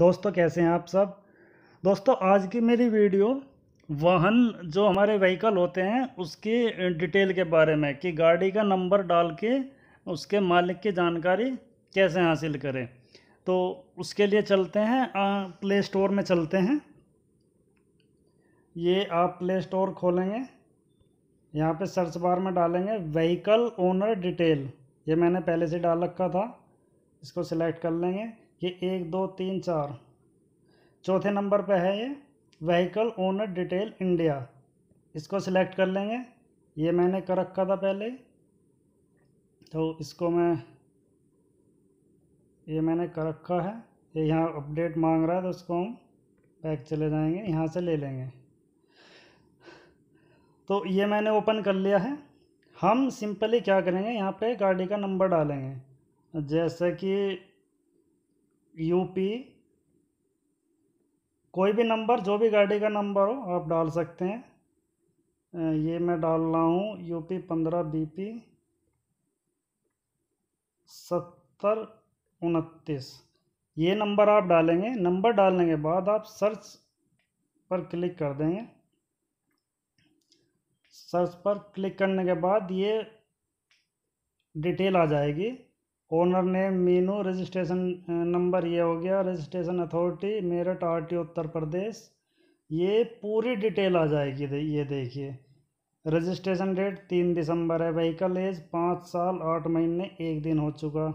दोस्तों कैसे हैं आप सब दोस्तों आज की मेरी वीडियो वाहन जो हमारे व्हीकल होते हैं उसके डिटेल के बारे में कि गाड़ी का नंबर डाल के उसके मालिक की जानकारी कैसे हासिल करें तो उसके लिए चलते हैं आ, प्ले स्टोर में चलते हैं ये आप प्ले स्टोर खोलेंगे यहाँ पे सर्च बार में डालेंगे व्हीकल ओनर डिटेल ये मैंने पहले से डाल रखा था इसको सिलेक्ट कर लेंगे ये एक दो तीन चार चौथे नंबर पे है ये व्हीकल ओनर डिटेल इंडिया इसको सिलेक्ट कर लेंगे ये मैंने कर रखा था पहले तो इसको मैं ये मैंने कर रखा है ये यहाँ अपडेट मांग रहा है तो उसको हम बैक चले जाएंगे यहाँ से ले लेंगे तो ये मैंने ओपन कर लिया है हम सिंपली क्या करेंगे यहाँ पे गाड़ी का नंबर डालेंगे जैसे कि यूपी कोई भी नंबर जो भी गाड़ी का नंबर हो आप डाल सकते हैं ये मैं डाल रहा हूँ यूपी पंद्रह बीपी सत्तर उनतीस ये नंबर आप डालेंगे नंबर डालने के बाद आप सर्च पर क्लिक कर देंगे सर्च पर क्लिक करने के बाद ये डिटेल आ जाएगी owner name Meenu registration number ये हो गया रजिस्ट्रेशन अथॉरिटी मेरठ आर उत्तर प्रदेश ये पूरी डिटेल आ जाएगी दे, ये देखिए रजिस्ट्रेशन डेट तीन दिसंबर है वहीकल एज पाँच साल आठ महीने एक दिन हो चुका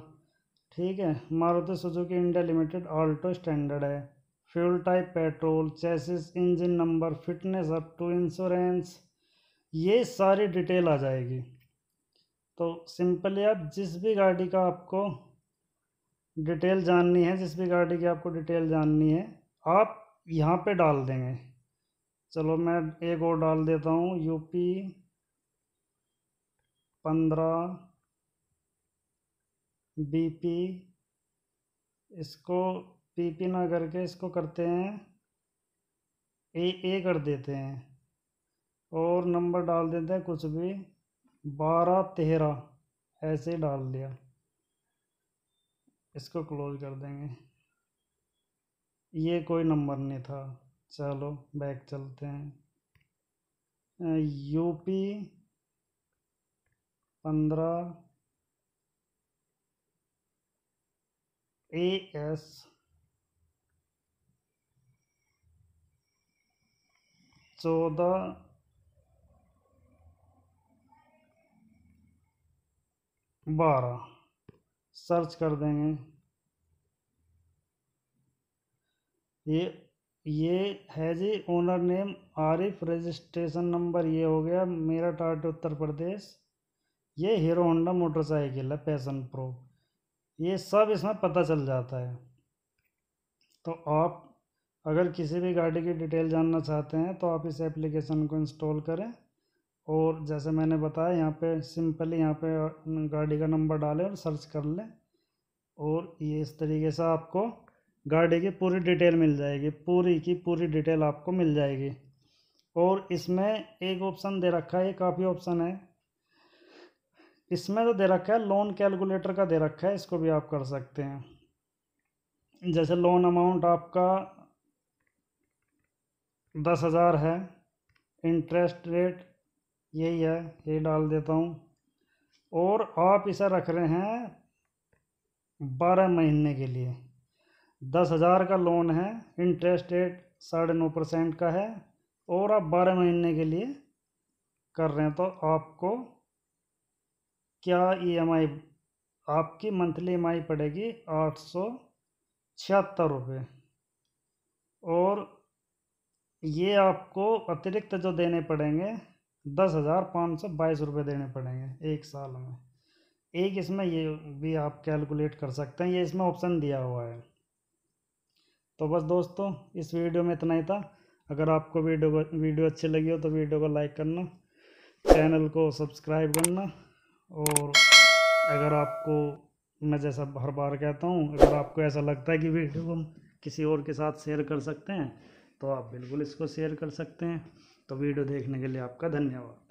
ठीक है Maruti Suzuki India Limited Alto standard है fuel type petrol chassis engine number fitness up to insurance ये सारी डिटेल आ जाएगी तो सिंपली आप जिस भी गाड़ी का आपको डिटेल जाननी है जिस भी गाड़ी की आपको डिटेल जाननी है आप यहाँ पे डाल देंगे चलो मैं एक और डाल देता हूँ यूपी पंद्रह बीपी इसको पीपी ना करके इसको करते हैं ए ए कर देते हैं और नंबर डाल देते हैं कुछ भी बारह तेरह ऐसे डाल दिया इसको क्लोज कर देंगे ये कोई नंबर नहीं था चलो बैक चलते हैं यूपी पंद्रह ए एस चौदह बारह सर्च कर देंगे ये ये है जी owner name Arif registration number ये हो गया मेरा टाट उत्तर प्रदेश ये हीरो होंडा मोटरसाइकिल है पैसन प्रो ये सब इसमें पता चल जाता है तो आप अगर किसी भी गाड़ी की डिटेल जानना चाहते हैं तो आप इस एप्लीकेशन को इंस्टॉल करें और जैसे मैंने बताया यहाँ पे सिंपली यहाँ पे गाड़ी का नंबर डालें और सर्च कर लें और ये इस तरीके से आपको गाड़ी की पूरी डिटेल मिल जाएगी पूरी की पूरी डिटेल आपको मिल जाएगी और इसमें एक ऑप्शन दे रखा है ये काफ़ी ऑप्शन है इसमें तो दे रखा है लोन कैलकुलेटर का दे रखा है इसको भी आप कर सकते हैं जैसे लोन अमाउंट आपका दस हज़ार है इंटरेस्ट रेट यही है यही डाल देता हूँ और आप इसे रख रहे हैं बारह महीने के लिए दस हज़ार का लोन है इंटरेस्ट रेट साढ़े नौ परसेंट का है और आप बारह महीने के लिए कर रहे हैं तो आपको क्या ईएमआई e आपकी मंथली ई e पड़ेगी आठ सौ छिहत्तर रुपये और ये आपको अतिरिक्त जो देने पड़ेंगे दस हज़ार पाँच सौ बाईस रुपये देने पड़ेंगे एक साल में एक इसमें ये भी आप कैलकुलेट कर सकते हैं ये इसमें ऑप्शन दिया हुआ है तो बस दोस्तों इस वीडियो में इतना ही था अगर आपको वीडियो वीडियो अच्छी लगी हो तो वीडियो को लाइक करना चैनल को सब्सक्राइब करना और अगर आपको मैं जैसा हर बार कहता हूँ अगर आपको ऐसा लगता है कि वीडियो हम किसी और के साथ शेयर कर सकते हैं तो आप बिल्कुल इसको शेयर कर सकते हैं तो वीडियो देखने के लिए आपका धन्यवाद